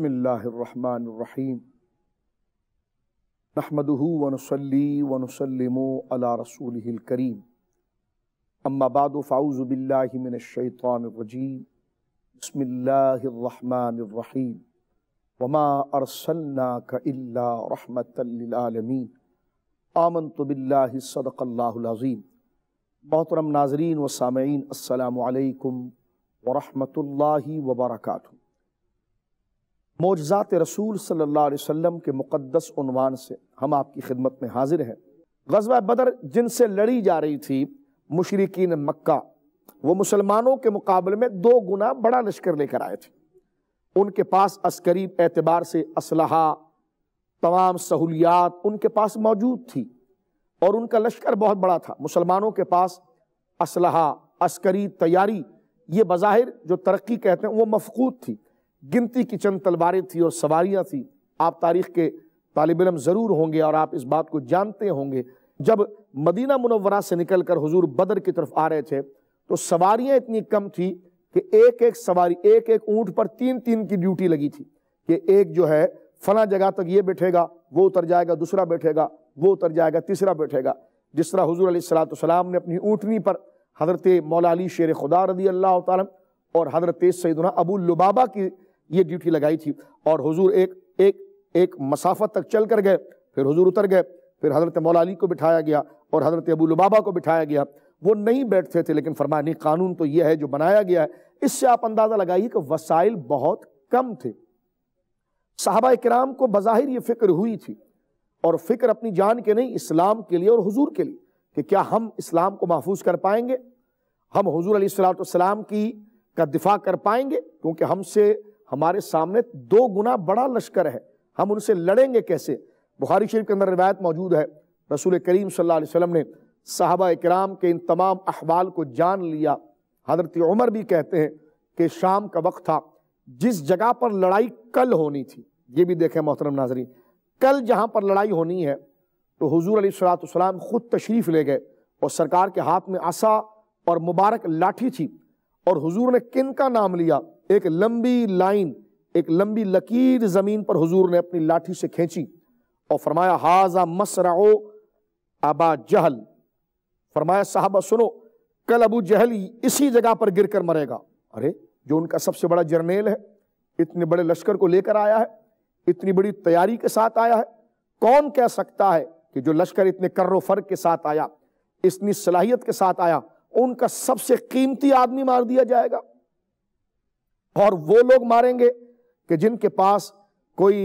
बसमीम नहमदहू वनसली वनसलम अला रसूल करीम अम्माबाद फ़ाउज़बिल्लिमिनशैतरजीम बसमीम वमा अरसलना का रहमतमी आमन तो बिल्ला सदक़ल्लाज़ीम मोहतरम नाजरीन व सामीन अल्लाम वरहमल वबरकू मोजात रसूल सल्ला वम के मुक़दस उनवान से हम आपकी खिदमत में हाजिर हैं गजवा बदर जिनसे लड़ी जा रही थी मशरकिन मक्का वो मुसलमानों के मुकाबले में दो गुना बड़ा लश्कर लेकर आए थे उनके पास अस्करी एतबार से असलहा तमाम सहूलियात उनके पास मौजूद थी और उनका लश्कर बहुत बड़ा था मुसलमानों के पास असलहा अस्करी तैयारी ये बज़ाहिर जो तरक्की कहते हैं वो मफकूद थी गिनती की चंद तलवारें थी और सवारियाँ थी आप तारीख़ के तालब इलम ज़रूर होंगे और आप इस बात को जानते होंगे जब मदीना मुनवरा से निकल कर हजूर बदर की तरफ आ रहे थे तो सवारियाँ इतनी कम थी कि एक एक सवारी एक एक ऊँट पर तीन तीन की ड्यूटी लगी थी कि एक जो है फला जगह तक ये बैठेगा वो उतर जाएगा दूसरा बैठेगा वो उतर जाएगा तीसरा बैठेगा जिस तरह हजूर सलाम ने अपनी ऊँटनी पर हज़रत मौलाली शेर खुदा रदी अल्लाह तरत हज़रत सैदना अबू लुबाबा की ये ड्यूटी लगाई थी और हुजूर एक एक एक मसाफत तक चल कर गए फिर हुजूर उतर गए फिर हज़रत मौला अली को बिठाया गया और हज़रत अबू लुबाबा को बिठाया गया वो नहीं बैठते थे लेकिन फरमाया नहीं कानून तो ये है जो बनाया गया है इससे आप अंदाज़ा लगाइए कि वसाइल बहुत कम थे साहबा कराम को बज़ाहिर ये फ़िक्र हुई थी और फ़िक्र अपनी जान के नहीं इस्लाम के लिए और हुजूर के लिए कि क्या हम इस्लाम को महफूज कर पाएंगे हम हजूर सलाम की का दिफा कर पाएंगे क्योंकि हमसे हमारे सामने दो गुना बड़ा लश्कर है हम उनसे लड़ेंगे कैसे बुखारी शरीफ के अंदर रिवायत मौजूद है रसूल करीम सल्लल्लाहु अलैहि वसल्लम ने साहबा कराम के इन तमाम अहवाल को जान लिया हजरत उमर भी कहते हैं कि शाम का वक्त था जिस जगह पर लड़ाई कल होनी थी ये भी देखें मोहतरम नाजरी कल जहाँ पर लड़ाई होनी है तो हजूर अलीसलाम ख़ुद तशरीफ़ ले गए और सरकार के हाथ में आसा और मुबारक लाठी थी और हजूर ने किन का नाम लिया एक लंबी लाइन एक लंबी लकीर ज़मीन पर हुजूर ने अपनी लाठी से खींची और फरमाया हाजा मसराओ अबा जहल फरमाया साहबा सुनो कल अबू जहल इसी जगह पर गिर कर मरेगा अरे जो उनका सबसे बड़ा जर्नेल है इतने बड़े लश्कर को लेकर आया है इतनी बड़ी तैयारी के साथ आया है कौन कह सकता है कि जो लश्कर इतने करो फर्क के साथ आया इतनी सलाहियत के साथ आया उनका सबसे कीमती आदमी मार दिया जाएगा और वो लोग मारेंगे कि जिनके पास कोई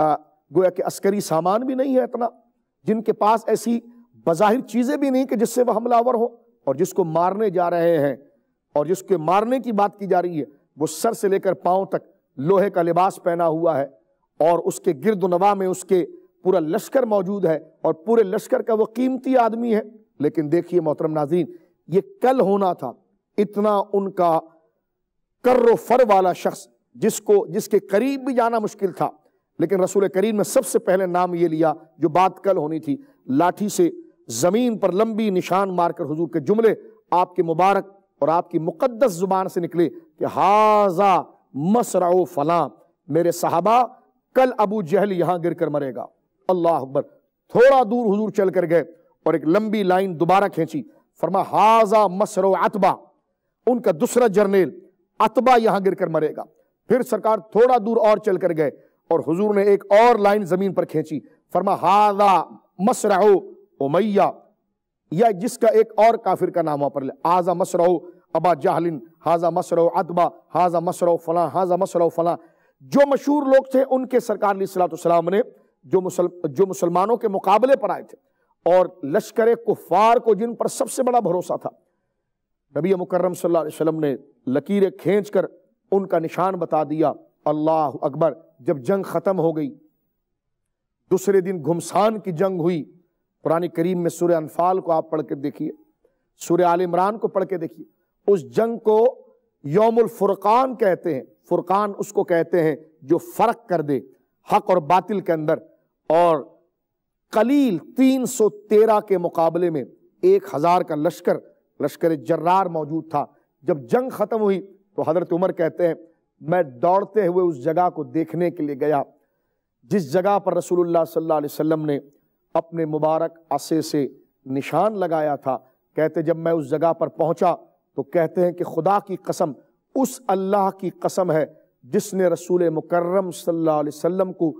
गोया के अस्करी सामान भी नहीं है इतना जिनके पास ऐसी बाहिर चीज़ें भी नहीं कि जिससे वह हमलावर हो और जिसको मारने जा रहे हैं और जिसके मारने की बात की जा रही है वो सर से लेकर पाँव तक लोहे का लिबास पहना हुआ है और उसके गिरद नवा में उसके पूरा लश्कर मौजूद है और पूरे लश्कर का वो कीमती आदमी है लेकिन देखिए मोहतरम नाजीन ये कल होना था इतना उनका कर्र फर वाला शख्स जिसको जिसके करीब भी जाना मुश्किल था लेकिन रसूल करीम ने सबसे पहले नाम ये लिया जो बात कल होनी थी लाठी से ज़मीन पर लंबी निशान मारकर हुजूर के जुमले आपके मुबारक और आपकी मुकद्दस ज़ुबान से निकले कि हाजा मसराओ फला मेरे साहबा कल अबू जहल यहां गिर कर मरेगा अल्लाह अकबर थोड़ा दूर हुजूर चल कर गए और एक लंबी लाइन दोबारा खींची फरमा हाजा मसरो अतबा उनका दूसरा जर्नेल अतबा यहां गिरकर मरेगा फिर सरकार थोड़ा दूर और चल कर गए और हुजूर ने एक और लाइन जमीन पर खींची फरमा हादा मसराओ उमैया या जिसका एक और काफिर का नाम वहां पर ले आजा मसराओ अबा जाहलिन हाजा मसरो अतबा हाजा मसरो फला हाजा मसरो फला जो मशहूर लोग थे उनके सरकार ने सलाम ने जो मुसल जो मुसलमानों के मुकाबले पर आए थे और लश्कर कुफार को जिन पर सबसे बड़ा भरोसा था नबी मुकर्रम सल्लल्लाहु अलैहि वसल्लम ने लकीरें खींच कर उनका निशान बता दिया अल्लाह अकबर जब जंग ख़त्म हो गई दूसरे दिन घुमसान की जंग हुई पुरानी करीम में सूर्य अनफाल को आप पढ़ के देखिए सूर्य आल इमरान को पढ़ के देखिए उस जंग को यौमुल फुरकान कहते हैं फुरकान उसको कहते हैं जो फ़र्क कर दे हक और बातिल के अंदर और कलील 313 के मुकाबले में एक हज़ार का लश्कर लश्कर जर्रार मौजूद था जब जंग ख़त्म हुई तो हज़रत उमर कहते हैं मैं दौड़ते हुए उस जगह को देखने के लिए गया जिस जगह पर रसूलुल्लाह सल्लल्लाहु अलैहि वसल्लम ने अपने मुबारक असे से निशान लगाया था कहते जब मैं उस जगह पर पहुंचा तो कहते हैं कि खुदा की कसम उस अल्लाह की कसम है जिसने रसूल मुकर्रम सल्लल्लाहु अलैहि वसल्लम को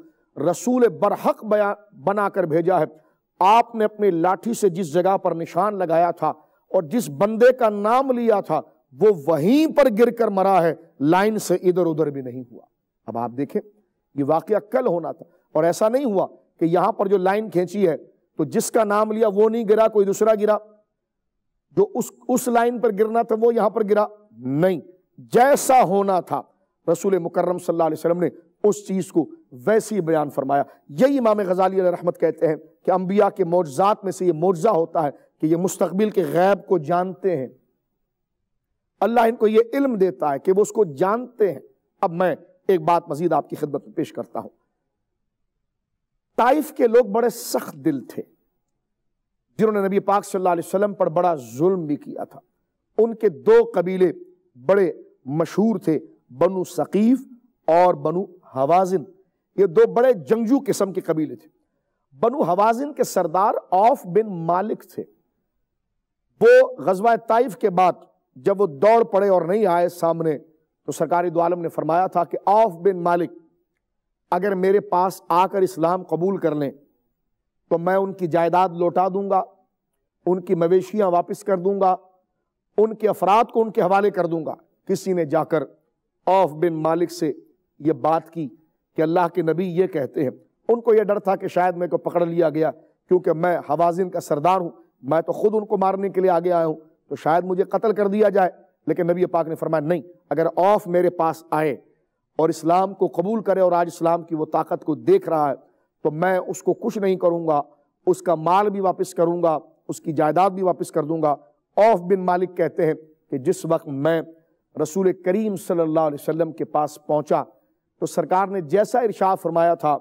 रसूल बरहक बया बनाकर भेजा है आपने अपनी लाठी से जिस जगह पर निशान लगाया था और जिस बंदे का नाम लिया था वो वहीं पर गिरकर मरा है लाइन से इधर उधर भी नहीं हुआ अब आप देखें ये वाक्य कल होना था और ऐसा नहीं हुआ कि यहां पर जो लाइन खींची है तो जिसका नाम लिया वो नहीं गिरा कोई दूसरा गिरा जो उस उस लाइन पर गिरना था वो यहां पर गिरा नहीं जैसा होना था रसूल मुकर्रम सल्लल्लाहु अलैहि वसल्लम ने उस चीज को वैसी बयान फरमाया यही इमाम गजाली रहमत कहते हैं कि अंबिया के मोजात में से ये मोजा होता है कि ये मुस्तबिल के गैब को जानते हैं अल्लाह इनको ये इल्म देता है कि वो उसको जानते हैं अब मैं एक बात मजीद आपकी खिदमत में पेश करता हूं ताइफ के लोग बड़े सख्त दिल थे जिन्होंने नबी पाक सल्लल्लाहु अलैहि वसल्लम पर बड़ा जुल्म भी किया था उनके दो कबीले बड़े मशहूर थे बनु सकीफ और बनु हवाजिन ये दो बड़े जंगजू किस्म के कबीले थे बनु हवाजिन के सरदार औफ बिन मालिक थे वो गजवा ताइफ के बाद जब वो दौड़ पड़े और नहीं आए सामने तो सरकारी दुआलम ने फरमाया था कि ऑफ बिन मालिक अगर मेरे पास आकर इस्लाम कबूल कर लें तो मैं उनकी जायदाद लौटा दूंगा उनकी मवेशियाँ वापस कर दूंगा उनके अफराद को उनके हवाले कर दूंगा किसी ने जाकर औफ बिन मालिक से ये बात की कि अल्लाह के नबी ये कहते हैं उनको यह डर था कि शायद मेरे को पकड़ लिया गया क्योंकि मैं हवाजिन का सरदार हूँ मैं तो खुद उनको मारने के लिए आगे आया हूँ तो शायद मुझे कत्ल कर दिया जाए लेकिन नबी पाक ने फरमाया नहीं अगर ऑफ मेरे पास आए और इस्लाम को कबूल करे और आज इस्लाम की वो ताकत को देख रहा है तो मैं उसको कुछ नहीं करूँगा उसका माल भी वापस करूँगा उसकी जायदाद भी वापस कर दूँगा औफ बिन मालिक कहते हैं कि जिस वक्त मैं रसूल करीम सल्लल्लाहु अलैहि वसल्लम के पास पहुँचा तो सरकार ने जैसा इर्शा फरमाया था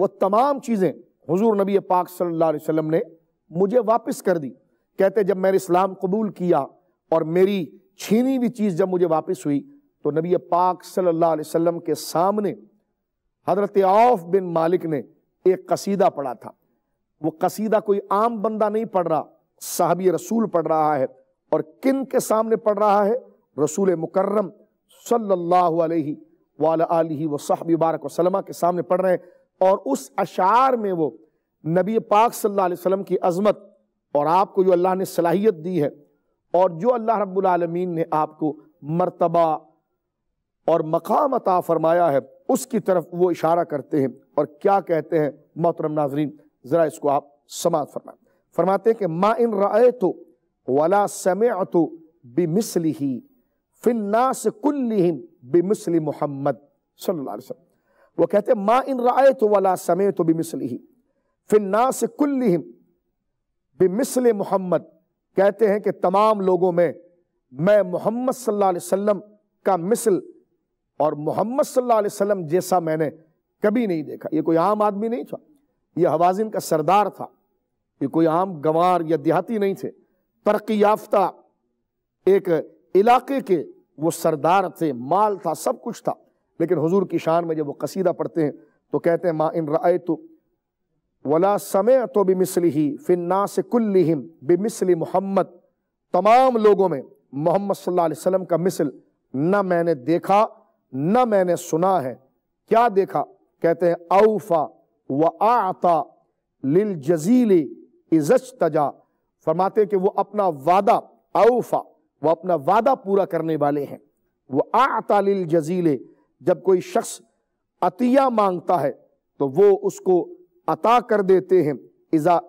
वह तमाम चीज़ें हुजूर नबी पाक सल्लल्लाहु अलैहि वसल्लम ने मुझे वापस कर दी कहते जब मैंने इस्लाम कबूल किया और मेरी छीनी हुई चीज़ जब मुझे वापस हुई तो नबी पाक सल्लल्लाहु अलैहि वसल्लम के सामने हज़रत आफ बिन मालिक ने एक कसीदा पढ़ा था वो कसीदा कोई आम बंदा नहीं पढ़ रहा साहबी रसूल पढ़ रहा है और किन के सामने पढ़ रहा है रसूल मुकर्रम सल्लल्लाहु अलैहि वाली वसाहब मुबारक वसलमा के सामने पढ़ रहे हैं और उस अशार में वो नबी पाक सल्लल्लाहु अलैहि वसल्लम की अज़मत और आपको जो अल्लाह ने सलाहियत दी है और जो अल्लाह रब्बुल आलमीन ने आपको मर्तबा और मकाम अता फरमाया है उसकी तरफ वो इशारा करते हैं और क्या कहते हैं मोहतरम नाजरीन ज़रा इसको आप समात फरमाएं फरमाते हैं कि मा इन राय तो वला समय तो बेमिसल ही फिन्नास कुल्लिम बेमिसल मोहम्मद सल्ला वो कहते हैं मा इन राय तो वला समय तो बेमिसल ही ना से कुल्लिम बेमिसल मोहम्मद कहते हैं कि तमाम लोगों में मैं मोहम्मद सल्लल्लाहु अलैहि वसल्लम का मिसल और मोहम्मद सल्लल्लाहु अलैहि वसल्लम जैसा मैंने कभी नहीं देखा यह कोई आम आदमी नहीं था यह हवाजिन का सरदार था ये कोई आम गंवार या देहाती नहीं थे तरक्की याफ्ता एक इलाके के वो सरदार थे माल था सब कुछ था लेकिन हुजूर की शान में जब वो कसीदा पढ़ते हैं तो कहते हैं माँ इन राय तो वला समय तो बिमिसल ही फिन्ना से कुल्लिम बिमिसल मोहम्मद तमाम लोगों में मोहम्मद सल्लाम का मिसल न मैंने देखा न मैंने सुना है क्या देखा कहते हैं औफा व आता लिल जजीली इजज तजा फरमाते कि वो अपना वादा औफा वो अपना वादा पूरा करने वाले हैं वो आता लिल जजीले जब कोई शख्स अतिया मांगता है तो वो उसको अता कर देते हैं इजा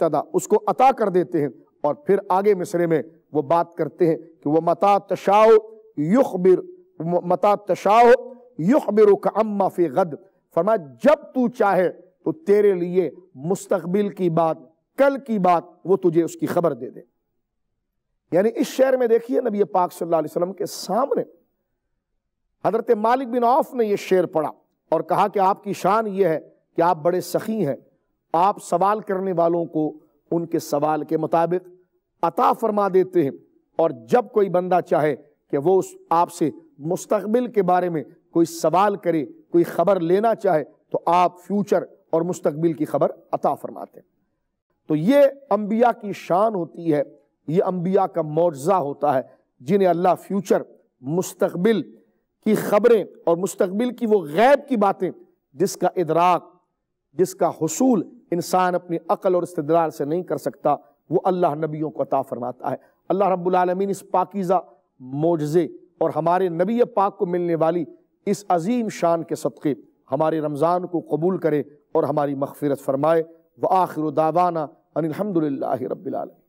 तदा उसको अता कर देते हैं और फिर आगे मिसरे में वो बात करते हैं कि वो मता तशाओ युखबिर मता तशाओ युखबिर अम्मा फी गद फरमा जब तू चाहे तो तेरे लिए मुस्तबिल की बात कल की बात वो तुझे उसकी खबर दे दे यानी इस शहर में देखिए नबी पाक सल्लल्लाहु अलैहि वसल्लम के सामने हजरत मालिक बिन औफ ने यह शेर पढ़ा और कहा कि आपकी शान ये है कि आप बड़े सखी हैं आप सवाल करने वालों को उनके सवाल के मुताबिक अता फरमा देते हैं और जब कोई बंदा चाहे कि वो उस आपसे मुस्तबिल के बारे में कोई सवाल करे कोई ख़बर लेना चाहे तो आप फ्यूचर और मुस्तबिल की खबर अता फरमाते हैं तो ये अंबिया की शान होती है ये अंबिया का मुआवजा होता है जिन्हें अल्लाह फ्यूचर मुस्तबिल की खबरें और मुस्तबिल की वो गैब की बातें जिसका इदराक जिसका हसूल इंसान अपनी अकल और इस्तदार से नहीं कर सकता वो अल्लाह नबियों को अता फरमाता है अल्लाह रब्लमिन इस पाकिज़ा मोजे और हमारे नबी पाक को मिलने वाली इस अजीम शान के सदक़े हमारे रमज़ान को कबूल करे और हमारी मगफरत फरमाए व आखिर दावाना अनिलहमदिल्ला रबालम